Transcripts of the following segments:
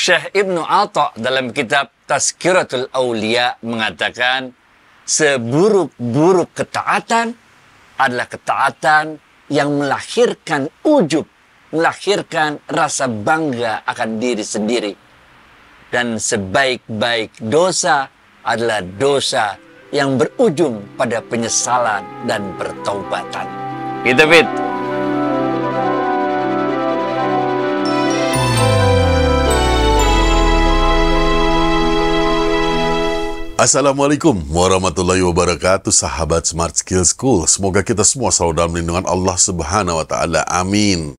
Syekh Ibnu Atta dalam kitab Tazkiratul Aulia mengatakan seburuk-buruk ketaatan adalah ketaatan yang melahirkan ujub, melahirkan rasa bangga akan diri sendiri. Dan sebaik-baik dosa adalah dosa yang berujung pada penyesalan dan pertobatan. Gitu, Fit. Assalamualaikum warahmatullahi wabarakatuh sahabat Smart Skill School. Semoga kita semua selalu dalam lindungan Allah Subhanahu wa taala. Amin.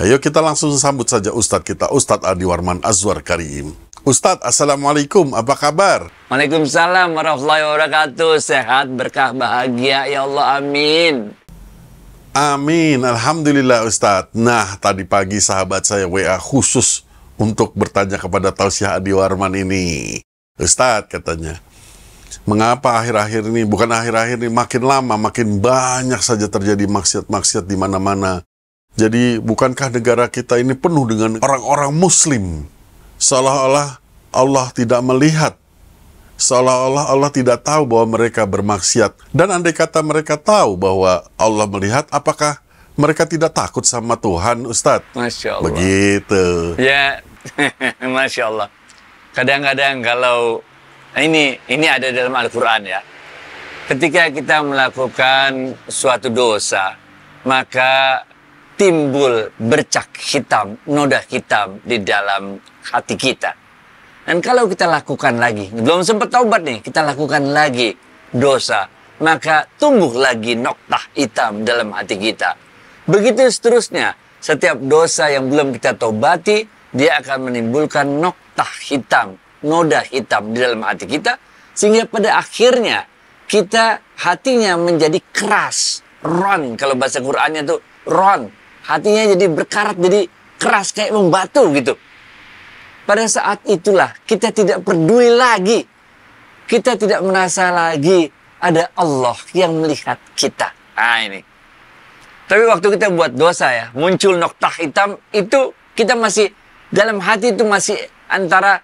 Ayo kita langsung sambut saja ustadz kita Ustadz Adi Warman Azwar Karim. Ustadz, Assalamualaikum, apa kabar? Waalaikumsalam warahmatullahi wabarakatuh. Sehat, berkah, bahagia, ya Allah, amin. Amin, Alhamdulillah Ustadz. Nah, tadi pagi sahabat saya WA khusus untuk bertanya kepada Tausiah Adi Warman ini. Ustadz katanya, mengapa akhir-akhir ini, bukan akhir-akhir ini, makin lama, makin banyak saja terjadi maksiat-maksiat di mana-mana. Jadi, bukankah negara kita ini penuh dengan orang-orang muslim? Seolah-olah Allah tidak melihat seolah-olah Allah tidak tahu bahwa mereka bermaksiat. Dan andai kata mereka tahu bahwa Allah melihat, apakah mereka tidak takut sama Tuhan, Ustadz? Masya Allah. Begitu. Ya, Masya Allah kadang-kadang kalau ini ini ada dalam Al-Qur'an ya. Ketika kita melakukan suatu dosa, maka timbul bercak hitam, noda hitam di dalam hati kita. Dan kalau kita lakukan lagi, belum sempat taubat nih, kita lakukan lagi dosa, maka tumbuh lagi noktah hitam dalam hati kita. Begitu seterusnya, setiap dosa yang belum kita taubati, dia akan menimbulkan noktah hitam, noda hitam di dalam hati kita, sehingga pada akhirnya kita hatinya menjadi keras, ron kalau bahasa Qurannya tuh ron, hatinya jadi berkarat, jadi keras kayak membatu gitu. Pada saat itulah kita tidak peduli lagi, kita tidak merasa lagi ada Allah yang melihat kita. Nah ini. Tapi waktu kita buat dosa ya, muncul noktah hitam itu kita masih dalam hati itu masih antara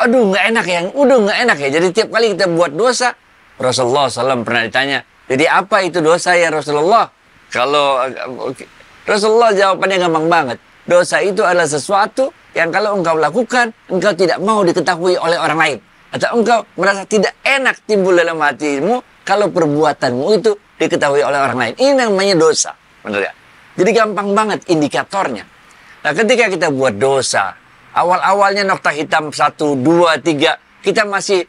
aduh nggak enak ya, udah nggak enak ya. Jadi tiap kali kita buat dosa, Rasulullah SAW pernah ditanya, jadi apa itu dosa ya Rasulullah? Kalau Rasulullah jawabannya gampang banget. Dosa itu adalah sesuatu yang kalau engkau lakukan, engkau tidak mau diketahui oleh orang lain. Atau engkau merasa tidak enak timbul dalam hatimu kalau perbuatanmu itu diketahui oleh orang lain. Ini namanya dosa. Benar ya? Jadi gampang banget indikatornya. Nah, ketika kita buat dosa, awal-awalnya nokta hitam satu, dua, tiga, kita masih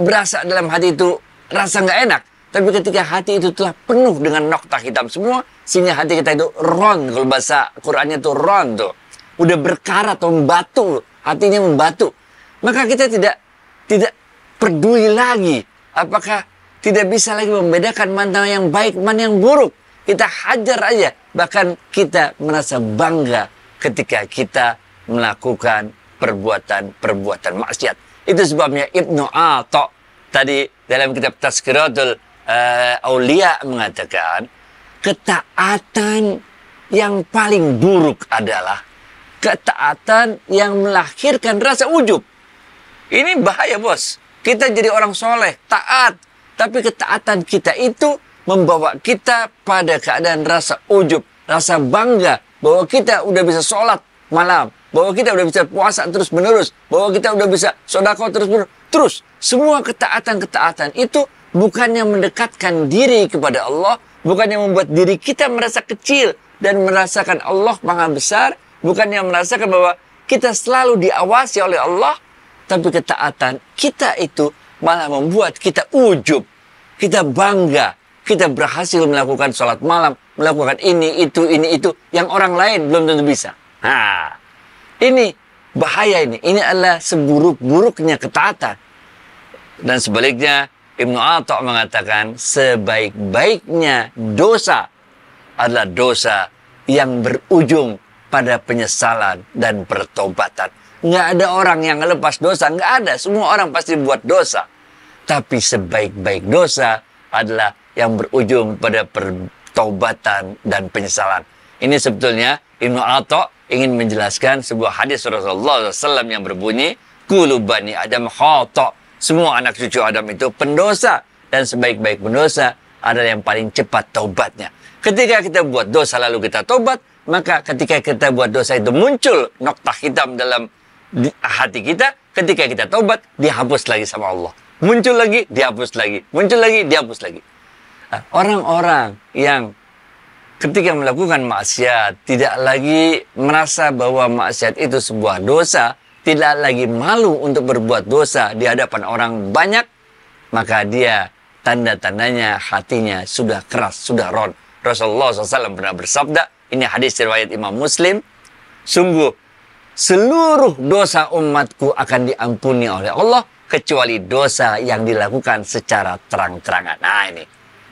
berasa dalam hati itu rasa nggak enak. Tapi ketika hati itu telah penuh dengan nokta hitam semua, sehingga hati kita itu ron, kalau bahasa Qurannya itu ron tuh. Udah berkarat atau membatu, hatinya membatu. Maka kita tidak tidak peduli lagi apakah tidak bisa lagi membedakan mana yang baik, mana yang buruk. Kita hajar aja, bahkan kita merasa bangga ketika kita melakukan perbuatan-perbuatan maksiat. Itu sebabnya Ibnu Atta tadi dalam kitab Tazkiratul uh, Aulia mengatakan ketaatan yang paling buruk adalah ketaatan yang melahirkan rasa ujub. Ini bahaya bos. Kita jadi orang soleh, taat. Tapi ketaatan kita itu membawa kita pada keadaan rasa ujub, rasa bangga, bahwa kita udah bisa sholat malam, bahwa kita udah bisa puasa terus menerus, bahwa kita udah bisa sodako terus menerus, terus semua ketaatan-ketaatan itu bukannya mendekatkan diri kepada Allah, bukannya membuat diri kita merasa kecil dan merasakan Allah maha besar, bukannya merasakan bahwa kita selalu diawasi oleh Allah, tapi ketaatan kita itu malah membuat kita ujub, kita bangga, kita berhasil melakukan sholat malam, melakukan ini, itu, ini, itu yang orang lain belum tentu bisa. Ha. ini bahaya ini. Ini adalah seburuk-buruknya ketaatan. Dan sebaliknya, Ibnu Atta mengatakan sebaik-baiknya dosa adalah dosa yang berujung pada penyesalan dan pertobatan. Nggak ada orang yang lepas dosa, nggak ada. Semua orang pasti buat dosa. Tapi sebaik-baik dosa adalah yang berujung pada per taubatan dan penyesalan. Ini sebetulnya Ibnu Atta ingin menjelaskan sebuah hadis Rasulullah SAW yang berbunyi, Kulu bani Adam khata. Semua anak cucu Adam itu pendosa. Dan sebaik-baik pendosa adalah yang paling cepat taubatnya. Ketika kita buat dosa lalu kita taubat, maka ketika kita buat dosa itu muncul noktah hitam dalam hati kita. Ketika kita taubat, dihapus lagi sama Allah. Muncul lagi, dihapus lagi. Muncul lagi, dihapus lagi. Orang-orang yang ketika melakukan maksiat tidak lagi merasa bahwa maksiat itu sebuah dosa, tidak lagi malu untuk berbuat dosa di hadapan orang banyak, maka dia tanda-tandanya hatinya sudah keras, sudah ron. Rasulullah SAW pernah bersabda, ini hadis riwayat Imam Muslim, sungguh seluruh dosa umatku akan diampuni oleh Allah kecuali dosa yang dilakukan secara terang-terangan. Nah ini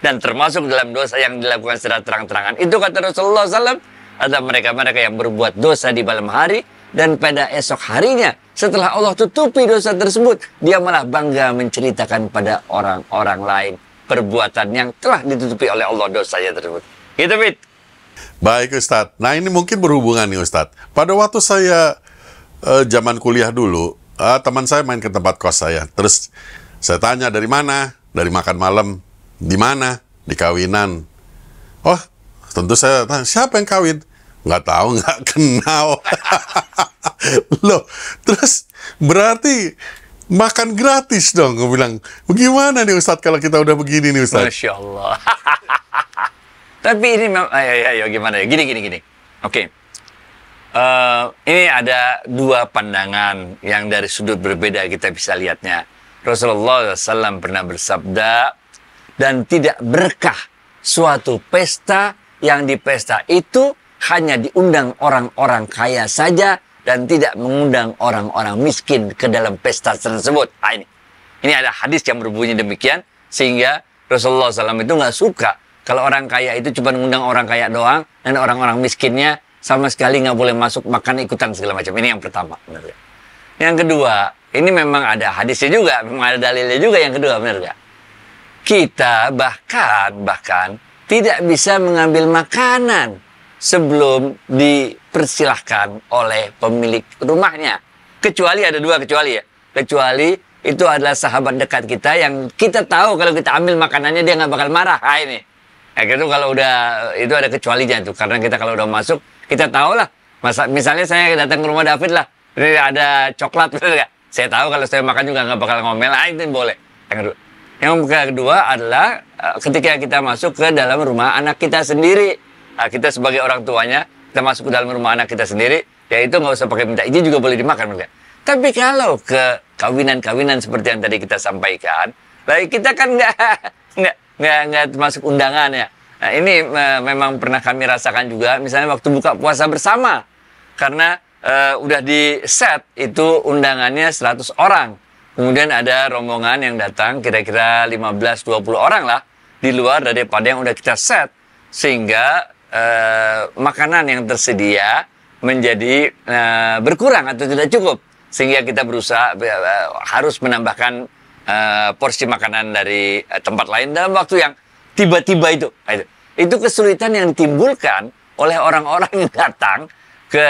dan termasuk dalam dosa yang dilakukan secara terang-terangan. Itu kata Rasulullah SAW ada mereka-mereka yang berbuat dosa di malam hari dan pada esok harinya setelah Allah tutupi dosa tersebut, dia malah bangga menceritakan pada orang-orang lain perbuatan yang telah ditutupi oleh Allah dosanya tersebut. Gitu, Fit. Baik, Ustadz. Nah, ini mungkin berhubungan nih, Ustadz. Pada waktu saya eh, zaman kuliah dulu, eh, teman saya main ke tempat kos saya. Terus saya tanya, dari mana? Dari makan malam di mana? Di kawinan. Oh, tentu saya tanya, siapa yang kawin? Nggak tahu, nggak kenal. Loh, terus berarti makan gratis dong. Gue bilang, bagaimana nih Ustadz kalau kita udah begini nih Ustadz? Masya Allah. Tapi ini memang, ayo, ah, ya, ayo, ya, ya, gimana ya? Gini, gini, gini. Oke. Okay. Uh, eh, ini ada dua pandangan yang dari sudut berbeda kita bisa lihatnya. Rasulullah SAW pernah bersabda, dan tidak berkah suatu pesta yang di pesta itu hanya diundang orang-orang kaya saja dan tidak mengundang orang-orang miskin ke dalam pesta tersebut. Nah, ini, ini ada hadis yang berbunyi demikian sehingga Rasulullah SAW itu nggak suka kalau orang kaya itu cuma mengundang orang kaya doang dan orang-orang miskinnya sama sekali nggak boleh masuk makan ikutan segala macam. Ini yang pertama. Yang kedua, ini memang ada hadisnya juga, memang ada dalilnya juga yang kedua, benar nggak? Kita bahkan bahkan tidak bisa mengambil makanan sebelum dipersilahkan oleh pemilik rumahnya. Kecuali ada dua kecuali ya. Kecuali itu adalah sahabat dekat kita yang kita tahu kalau kita ambil makanannya dia nggak bakal marah. Ah, nah, ini. Ya, itu kalau udah itu ada kecualinya tuh karena kita kalau udah masuk kita tahu lah. Masa, misalnya saya datang ke rumah David lah, ini ada coklat, bener Saya tahu kalau saya makan juga nggak bakal ngomel, ah, itu boleh. Yang kedua adalah eh, ketika kita masuk ke dalam rumah anak kita sendiri. Nah, kita sebagai orang tuanya, kita masuk ke dalam rumah anak kita sendiri, ya itu nggak usah pakai minta izin juga boleh dimakan. Mereka. Tapi kalau ke kawinan-kawinan seperti yang tadi kita sampaikan, baik kita kan nggak nggak nggak nggak termasuk undangan ya. Nah, ini e, memang pernah kami rasakan juga, misalnya waktu buka puasa bersama, karena e, udah di set itu undangannya 100 orang. Kemudian ada rombongan yang datang kira-kira 15-20 orang lah di luar daripada yang udah kita set sehingga eh, makanan yang tersedia menjadi eh, berkurang atau tidak cukup sehingga kita berusaha eh, harus menambahkan eh, porsi makanan dari eh, tempat lain dalam waktu yang tiba-tiba itu. Nah, itu. kesulitan yang ditimbulkan oleh orang-orang yang datang ke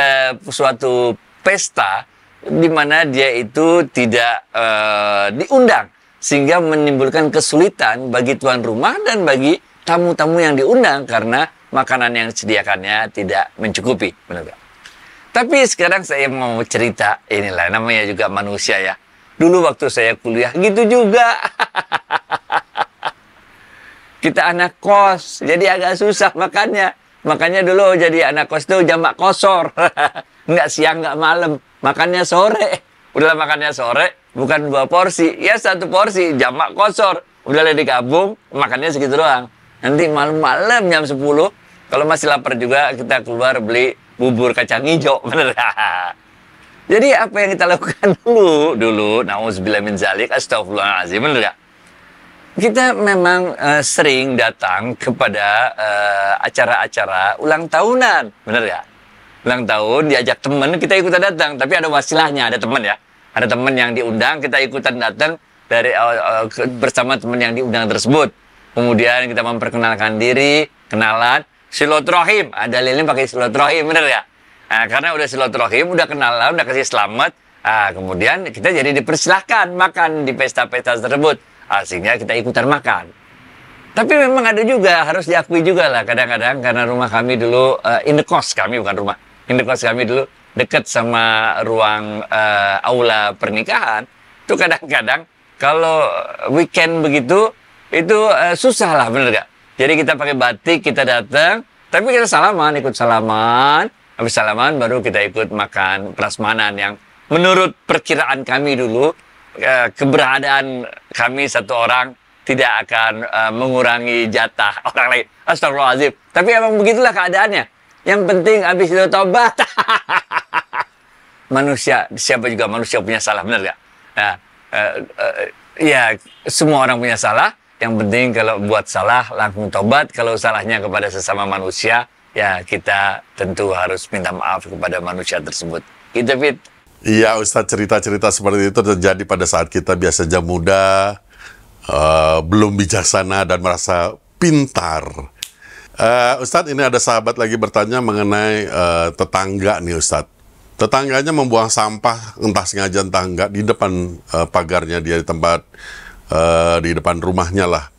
suatu pesta di mana dia itu tidak e, diundang sehingga menimbulkan kesulitan bagi tuan rumah dan bagi tamu-tamu yang diundang karena makanan yang disediakannya tidak mencukupi benar tapi sekarang saya mau cerita inilah namanya juga manusia ya dulu waktu saya kuliah gitu juga kita anak kos jadi agak susah makannya makanya dulu jadi anak kos tuh jamak kosor nggak siang nggak malam makannya sore. Udahlah makannya sore, bukan dua porsi. Ya satu porsi, jamak kosor. Udahlah dikabung, makannya segitu doang. Nanti malam-malam jam sepuluh, kalau masih lapar juga kita keluar beli bubur kacang hijau. Bener. Jadi apa yang kita lakukan dulu, dulu, nauzubillah min zalik, astagfirullahaladzim, bener gak? Kita memang uh, sering datang kepada eh, acara-acara uh, ulang tahunan, bener gak? ulang tahun diajak temen kita ikutan datang tapi ada wasilahnya ada temen ya ada temen yang diundang kita ikutan datang dari uh, uh, bersama temen yang diundang tersebut kemudian kita memperkenalkan diri kenalan silaturahim ada lilin pakai silaturahim bener ya nah, karena udah silaturahim udah kenalan udah kasih selamat nah, kemudian kita jadi dipersilahkan makan di pesta-pesta tersebut aslinya kita ikutan makan tapi memang ada juga harus diakui juga lah kadang-kadang karena rumah kami dulu uh, cost kami bukan rumah indekos kami dulu dekat sama ruang uh, aula pernikahan itu kadang-kadang kalau weekend begitu itu uh, susah lah bener gak? Jadi kita pakai batik kita datang tapi kita salaman ikut salaman habis salaman baru kita ikut makan prasmanan yang menurut perkiraan kami dulu uh, keberadaan kami satu orang tidak akan uh, mengurangi jatah orang lain. Astagfirullahaladzim. Tapi emang begitulah keadaannya yang penting habis itu tobat. manusia, siapa juga manusia punya salah, benar ya? Nah, uh, uh, ya semua orang punya salah. Yang penting kalau buat salah langsung tobat. Kalau salahnya kepada sesama manusia, ya kita tentu harus minta maaf kepada manusia tersebut. Itu Fit. Iya Ustaz cerita-cerita seperti itu terjadi pada saat kita biasa saja muda, uh, belum bijaksana dan merasa pintar. Uh, Ustadz, ini ada sahabat lagi bertanya mengenai uh, tetangga nih Ustadz. Tetangganya membuang sampah entah sengaja entah enggak di depan uh, pagarnya dia di tempat uh, di depan rumahnya lah.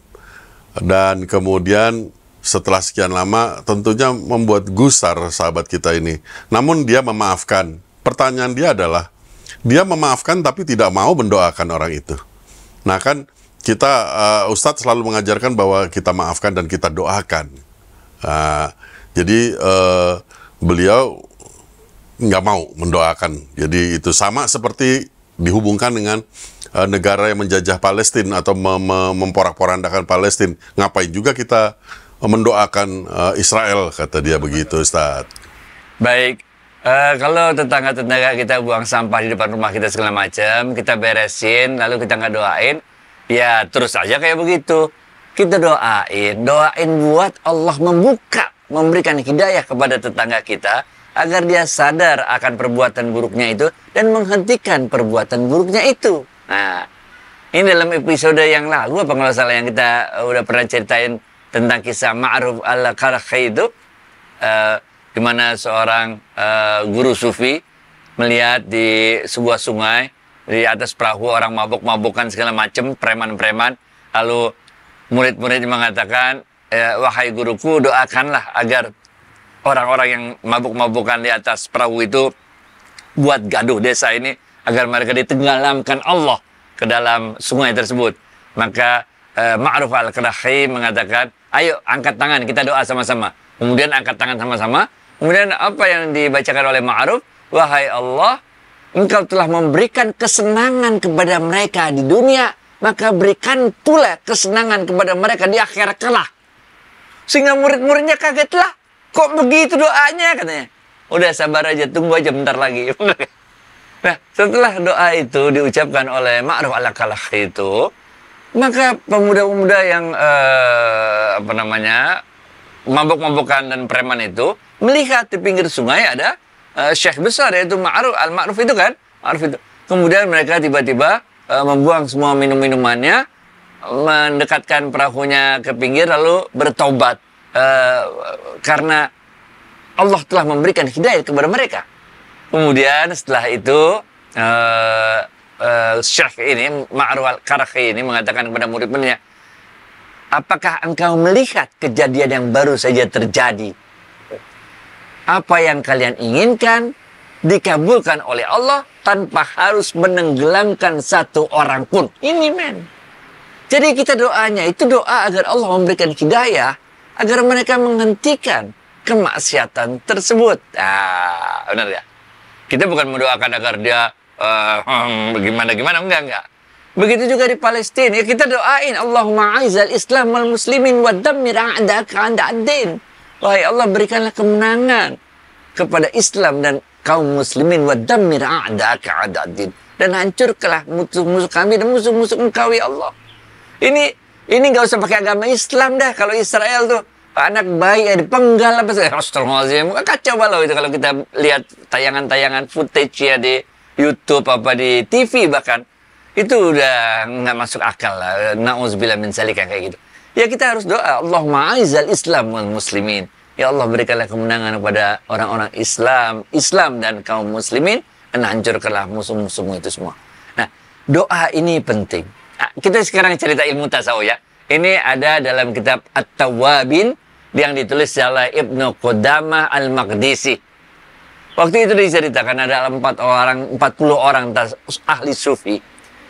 Dan kemudian setelah sekian lama tentunya membuat gusar sahabat kita ini. Namun dia memaafkan. Pertanyaan dia adalah dia memaafkan tapi tidak mau mendoakan orang itu. Nah kan kita uh, Ustadz selalu mengajarkan bahwa kita maafkan dan kita doakan. Nah, jadi eh, beliau nggak mau mendoakan. Jadi itu sama seperti dihubungkan dengan eh, negara yang menjajah Palestina atau mem memporak-porandakan Palestina. Ngapain juga kita mendoakan eh, Israel kata dia begitu, Ustaz. Baik, Uh, kalau tetangga-tetangga kita buang sampah di depan rumah kita segala macam, kita beresin, lalu kita nggak doain, ya terus aja kayak begitu. Kita doain, doain buat Allah membuka, memberikan hidayah kepada tetangga kita agar dia sadar akan perbuatan buruknya itu dan menghentikan perbuatan buruknya itu. Nah, ini dalam episode yang lalu apa kalau salah yang kita eh, udah pernah ceritain tentang kisah Ma'ruf al karakhi eh, itu uh, gimana seorang uh, guru sufi melihat di sebuah sungai di atas perahu orang mabuk-mabukan segala macam preman-preman lalu murid-murid mengatakan, ya, wahai guruku doakanlah agar orang-orang yang mabuk-mabukan di atas perahu itu buat gaduh desa ini agar mereka ditenggelamkan Allah ke dalam sungai tersebut. Maka e, Ma'ruf al Kerahi mengatakan, ayo angkat tangan, kita doa sama-sama. Kemudian angkat tangan sama-sama. Kemudian apa yang dibacakan oleh Ma'ruf? Wahai Allah, engkau telah memberikan kesenangan kepada mereka di dunia maka berikan pula kesenangan kepada mereka di akhir kelak. Sehingga murid-muridnya kagetlah, kok begitu doanya katanya. Udah sabar aja, tunggu aja bentar lagi. nah, setelah doa itu diucapkan oleh Ma'ruf ala kalah itu, maka pemuda-pemuda yang eh, apa namanya mabuk-mabukan dan preman itu melihat di pinggir sungai ada eh, syekh besar yaitu Ma'ruf al-Ma'ruf itu kan, Ma'ruf itu. Kemudian mereka tiba-tiba Eh, membuang semua minum-minumannya, mendekatkan perahunya ke pinggir lalu bertobat uh, karena Allah telah memberikan hidayah kepada mereka. Kemudian setelah itu uh, uh, Syekh ini Ma'ruf karakhi ini mengatakan kepada murid-muridnya, "Apakah engkau melihat kejadian yang baru saja terjadi?" apa yang kalian inginkan dikabulkan oleh Allah tanpa harus menenggelamkan satu orang pun. Ini men. Jadi kita doanya itu doa agar Allah memberikan hidayah agar mereka menghentikan kemaksiatan tersebut. Ah, benar ya. Kita bukan mendoakan agar dia eh, hmm, bagaimana gimana enggak enggak. Begitu juga di Palestina, ya kita doain Allahumma aizal Islam wal muslimin wa dammir a'daka a'da ad-din. Wahai Allah berikanlah kemenangan kepada Islam dan kaum muslimin wa damir a'daka a'dadin dan hancurkanlah musuh-musuh kami dan musuh-musuh engkau ya Allah. Ini ini nggak usah pakai agama Islam dah kalau Israel tuh anak bayi ada penggal apa sih? Astagfirullahaladzim. Kacau balau itu kalau kita lihat tayangan-tayangan footage ya di YouTube apa di TV bahkan itu udah nggak masuk akal lah. Nauzubillah min salika kayak gitu. Ya kita harus doa Allahumma aizal Islam wal muslimin Ya Allah berikanlah kemenangan kepada orang-orang Islam, Islam dan kaum muslimin dan hancurkanlah musuh-musuhmu itu semua. Nah, doa ini penting. Nah, kita sekarang cerita ilmu tasawuf ya. Ini ada dalam kitab At-Tawabin yang ditulis oleh Ibnu Qudamah Al-Maqdisi. Waktu itu diceritakan ada empat orang, 40 orang tas, ahli sufi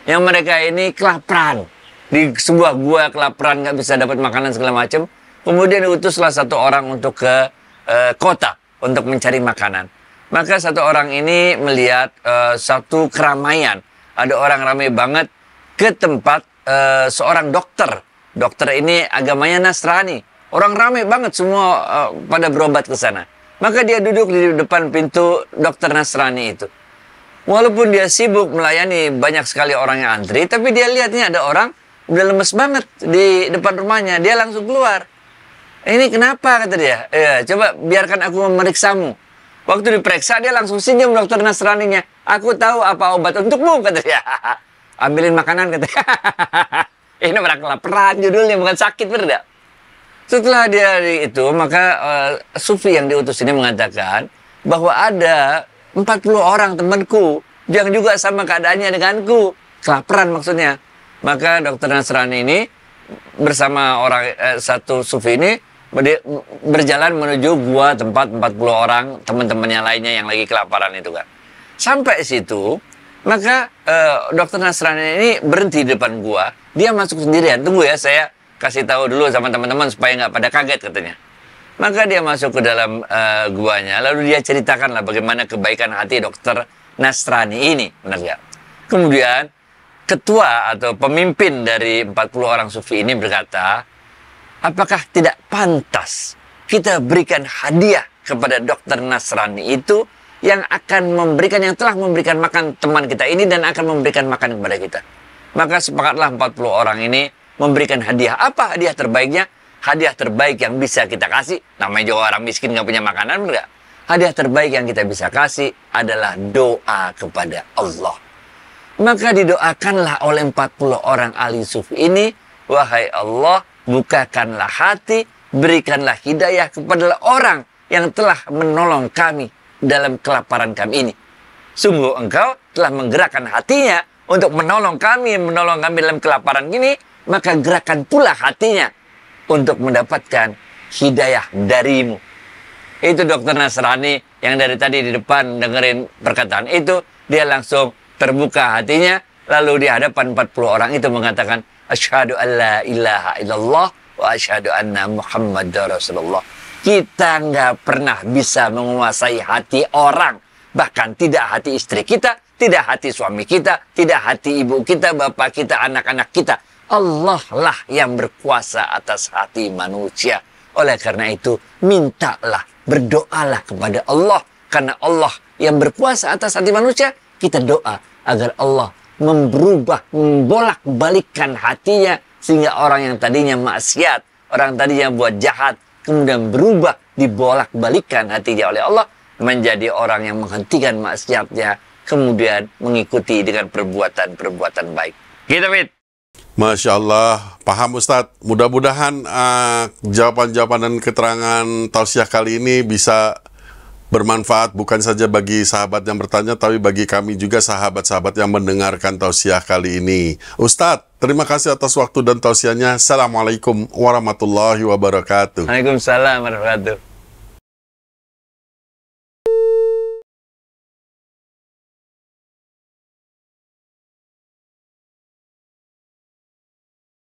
yang mereka ini kelaparan di sebuah gua kelaparan nggak bisa dapat makanan segala macam Kemudian diutuslah satu orang untuk ke e, kota untuk mencari makanan. Maka satu orang ini melihat e, satu keramaian, ada orang ramai banget ke tempat e, seorang dokter. Dokter ini agamanya Nasrani. Orang ramai banget semua e, pada berobat ke sana. Maka dia duduk di depan pintu dokter Nasrani itu. Walaupun dia sibuk melayani banyak sekali orang yang antri, tapi dia lihatnya ada orang udah lemes banget di depan rumahnya. Dia langsung keluar. Ini kenapa kata dia? Ya, coba biarkan aku memeriksamu. Waktu diperiksa dia langsung senyum dokter Nasraninya. Aku tahu apa obat untukmu kata dia. Ambilin makanan kata dia. Ini orang kelaparan judulnya bukan sakit berda. Setelah dia itu maka uh, sufi yang diutus ini mengatakan bahwa ada 40 orang temanku yang juga sama keadaannya denganku kelaparan maksudnya. Maka dokter Nasrani ini bersama orang eh, satu sufi ini berjalan menuju gua tempat 40 orang teman-temannya lainnya yang lagi kelaparan itu kan. Sampai situ, maka uh, dokter Nasrani ini berhenti di depan gua. Dia masuk sendirian. Tunggu ya, saya kasih tahu dulu sama teman-teman supaya nggak pada kaget katanya. Maka dia masuk ke dalam uh, guanya, lalu dia ceritakanlah bagaimana kebaikan hati dokter Nasrani ini, benar nggak? Kemudian ketua atau pemimpin dari 40 orang sufi ini berkata, apakah tidak pantas kita berikan hadiah kepada dokter Nasrani itu yang akan memberikan, yang telah memberikan makan teman kita ini dan akan memberikan makan kepada kita. Maka sepakatlah 40 orang ini memberikan hadiah. Apa hadiah terbaiknya? Hadiah terbaik yang bisa kita kasih. Namanya juga orang miskin nggak punya makanan, gak? Hadiah terbaik yang kita bisa kasih adalah doa kepada Allah. Maka didoakanlah oleh 40 orang ahli sufi ini, Wahai Allah, bukakanlah hati, berikanlah hidayah kepada orang yang telah menolong kami dalam kelaparan kami ini. Sungguh engkau telah menggerakkan hatinya untuk menolong kami, menolong kami dalam kelaparan ini, maka gerakan pula hatinya untuk mendapatkan hidayah darimu. Itu dokter Nasrani yang dari tadi di depan dengerin perkataan itu, dia langsung terbuka hatinya, lalu di hadapan 40 orang itu mengatakan, Asyhadu an la ilaha illallah wa asyhadu anna Muhammad Rasulullah. Kita nggak pernah bisa menguasai hati orang. Bahkan tidak hati istri kita, tidak hati suami kita, tidak hati ibu kita, bapak kita, anak-anak kita. Allah lah yang berkuasa atas hati manusia. Oleh karena itu, mintalah, berdoalah kepada Allah. Karena Allah yang berkuasa atas hati manusia, kita doa agar Allah memberubah, membolak balikan hatinya sehingga orang yang tadinya maksiat, orang tadinya buat jahat, kemudian berubah, dibolak-balikan hatinya oleh Allah menjadi orang yang menghentikan maksiatnya, kemudian mengikuti dengan perbuatan-perbuatan baik. Gitu, Fit. Masya Allah, paham Ustadz. Mudah-mudahan ah, jawaban-jawaban uh, dan keterangan tausiah kali ini bisa bermanfaat bukan saja bagi sahabat yang bertanya, tapi bagi kami juga sahabat-sahabat yang mendengarkan tausiah kali ini. Ustadz, terima kasih atas waktu dan tausiahnya. Assalamualaikum warahmatullahi wabarakatuh. Waalaikumsalam warahmatullahi wabarakatuh.